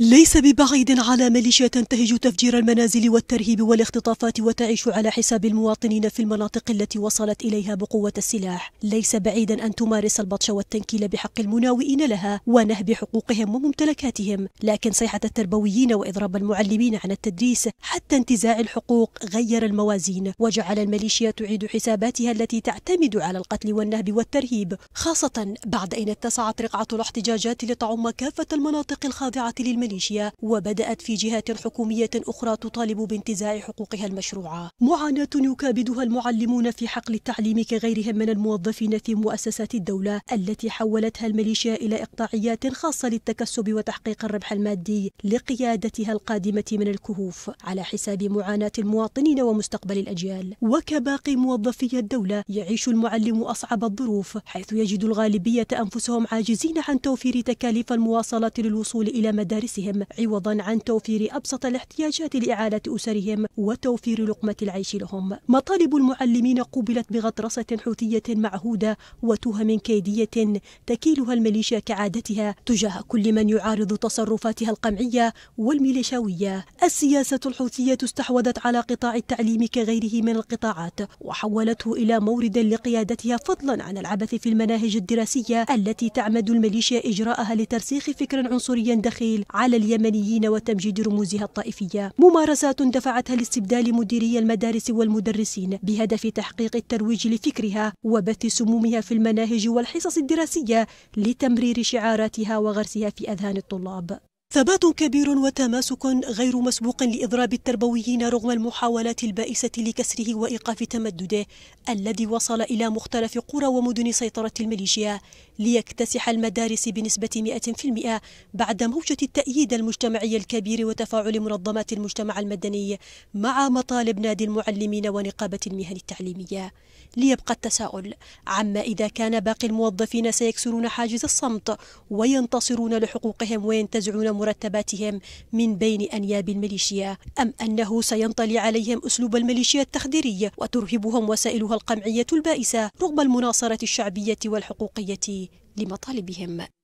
ليس ببعيد على ميليشيا تنتهج تفجير المنازل والترهيب والاختطافات وتعيش على حساب المواطنين في المناطق التي وصلت إليها بقوة السلاح ليس بعيدا أن تمارس البطش والتنكيل بحق المناوئين لها ونهب حقوقهم وممتلكاتهم لكن صيحة التربويين وإضراب المعلمين عن التدريس حتى انتزاع الحقوق غير الموازين وجعل الميليشيا تعيد حساباتها التي تعتمد على القتل والنهب والترهيب خاصة بعد أن اتسعت رقعة الاحتجاجات لتعم كافة المناطق الخاضعة للميليشيا الميليشيا وبدأت في جهات حكومية أخرى تطالب بانتزاع حقوقها المشروعة معاناة يكابدها المعلمون في حقل التعليم كغيرهم من الموظفين في مؤسسات الدولة التي حولتها الميليشيا إلى إقطاعيات خاصة للتكسب وتحقيق الربح المادي لقيادتها القادمة من الكهوف على حساب معاناة المواطنين ومستقبل الأجيال وكباقي موظفي الدولة يعيش المعلم أصعب الظروف حيث يجد الغالبية أنفسهم عاجزين عن توفير تكاليف المواصلات للوصول إلى مدارس أنفسهم عوضا عن توفير أبسط الاحتياجات لإعالة أسرهم وتوفير لقمة العيش لهم مطالب المعلمين قوبلت بغطرسة حوثية معهودة وتهم كيدية تكيلها الميليشيا كعادتها تجاه كل من يعارض تصرفاتها القمعية والميليشاوية السياسة الحوثية استحوذت على قطاع التعليم كغيره من القطاعات وحولته إلى مورد لقيادتها فضلا عن العبث في المناهج الدراسية التي تعمد الميليشيا إجراءها لترسيخ فكر عنصري دخيل على اليمنيين وتمجيد رموزها الطائفية ممارسات دفعتها لاستبدال مديري المدارس والمدرسين بهدف تحقيق الترويج لفكرها وبث سمومها في المناهج والحصص الدراسية لتمرير شعاراتها وغرسها في أذهان الطلاب ثبات كبير وتماسك غير مسبوق لإضراب التربويين رغم المحاولات البائسة لكسره وإيقاف تمدده الذي وصل إلى مختلف قرى ومدن سيطرة الميليشيا ليكتسح المدارس بنسبة 100% بعد موجة التأييد المجتمعي الكبير وتفاعل منظمات المجتمع المدني مع مطالب نادي المعلمين ونقابة المهن التعليمية ليبقى التساؤل عما إذا كان باقي الموظفين سيكسرون حاجز الصمت وينتصرون لحقوقهم وينتزعون مرتباتهم من بين أنياب الميليشيا أم أنه سينطلي عليهم أسلوب الميليشيا التخديري وترهبهم وسائلها القمعية البائسة رغم المناصرة الشعبية والحقوقية لمطالبهم